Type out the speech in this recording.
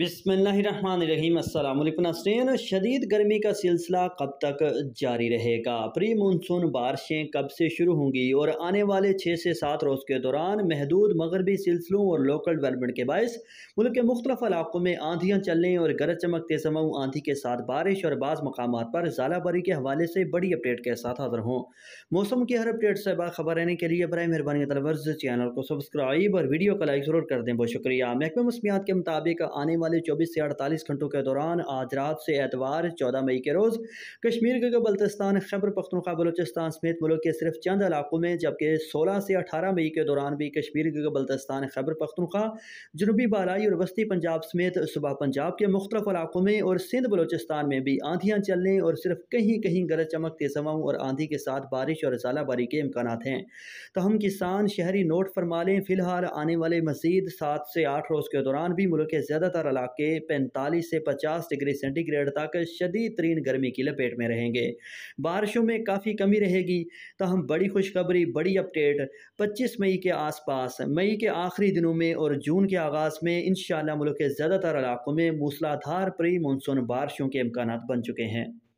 बिसमीम शदीद गर्मी का सिलसिला कब तक जारी रहेगा प्री मानसून बारिशें कब से शुरू होंगी और आने वाले छः से सात रोज़ के दौरान महदूद मगरबी सिलसिलों और लोकल डेवलपमेंट के बायस मुल्क के मुख्तफ इलाकों में आंधियाँ चलने और गरज चमक तेजमऊ आंधी के साथ बारिश और बाज़ मकाम पर झालाबारी के हवाले से बड़ी अपडेट के साथ हाजिर हों मौसम की हर अपडेट से बाखबर रहने के लिए बरए मेहरबानी चैनल को सब्सक्राइब और वीडियो का लाइक ज़रूर कर दें बहुत शुक्रिया महकमे मौसमियात के मुताबिक आने वाले वाले 24 से 48 घंटों के दौरान आज रात से एतवार 14 मई के रोज़ कश्मीर के बल्तिस्तान खैबर पख्तनखा बलोचिस्तान समेत मुल्क के सिर्फ चंद इलाकों में जबकि 16 से 18 मई के दौरान भी कश्मीर के बल्तिस्तान खैबर पख्तनखा जनूबी बालाई और वस्ती पंजाब समेत सुबह पंजाब के मुख्तफ इलाकों में और सिंध बलोचिस्तान में भी आंधियाँ चलने और सिर्फ कहीं कहीं गरज चमक तेज हवाओं और आंधी के साथ बारिश और जलाबारी के इम्कान हैं तहम किसान शहरी नोट फरमा लें फिलहाल आने वाले मजीद सात से आठ रोज़ के दौरान भी मुल्क के ज़्यादातर इलाके 45 से 50 डिग्री सेंटीग्रेड तक शदीद तरीन गर्मी की लपेट में रहेंगे बारिशों में काफ़ी कमी रहेगी तहम बड़ी खुशखबरी बड़ी अपडेट 25 मई के आसपास मई के आखिरी दिनों में और जून के आगाज़ में इन मुल्क के ज़्यादातर इलाकों में मूसलाधार प्री मानसून बारिशों के इम्कान बन चुके हैं